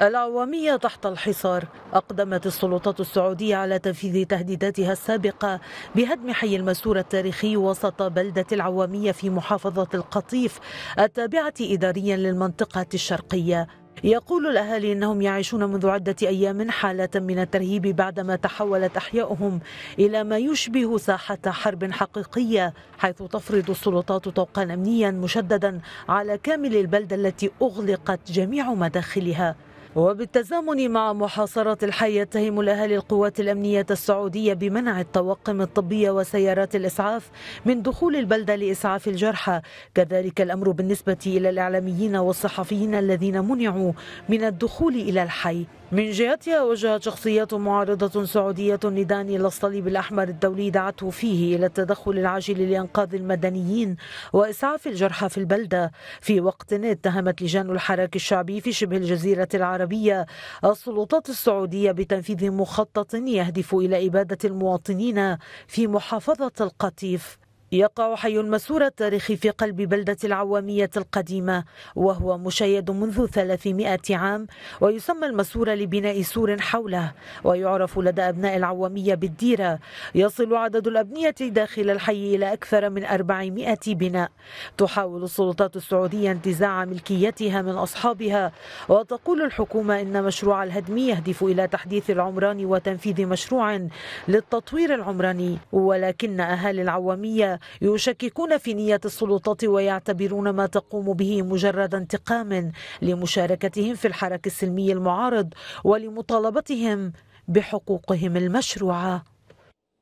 العوامية تحت الحصار أقدمت السلطات السعودية على تنفيذ تهديداتها السابقة بهدم حي المسور التاريخي وسط بلدة العوامية في محافظة القطيف التابعة إداريا للمنطقة الشرقية يقول الأهالي أنهم يعيشون منذ عدة أيام حالة من الترهيب بعدما تحولت أحياؤهم إلى ما يشبه ساحة حرب حقيقية حيث تفرض السلطات طوقا أمنيا مشددا على كامل البلدة التي أغلقت جميع مداخلها وبالتزامن مع محاصرة الحي يتهم الأهالي القوات الأمنية السعودية بمنع الطواقم الطبية وسيارات الإسعاف من دخول البلدة لإسعاف الجرحى كذلك الأمر بالنسبة إلى الإعلاميين والصحفيين الذين منعوا من الدخول إلى الحي من جهتها وجهت شخصيات معارضة سعودية نداء إلى الصليب الأحمر الدولي دعته فيه إلى التدخل العاجل لإنقاذ المدنيين وإسعاف الجرحى في البلدة في وقت اتهمت لجان الحراك الشعبي في شبه الجزيرة العربية العربية السلطات السعودية بتنفيذ مخطط يهدف إلى إبادة المواطنين في محافظة القطيف يقع حي المسورة التاريخي في قلب بلدة العوامية القديمة وهو مشيد منذ 300 عام ويسمى المسور لبناء سور حوله ويعرف لدى أبناء العوامية بالديرة يصل عدد الأبنية داخل الحي إلى أكثر من 400 بناء تحاول السلطات السعودية انتزاع ملكيتها من أصحابها وتقول الحكومة إن مشروع الهدم يهدف إلى تحديث العمران وتنفيذ مشروع للتطوير العمراني ولكن أهالي العوامية يشككون في نية السلطات ويعتبرون ما تقوم به مجرد انتقام لمشاركتهم في الحراك السلمي المعارض ولمطالبتهم بحقوقهم المشروعه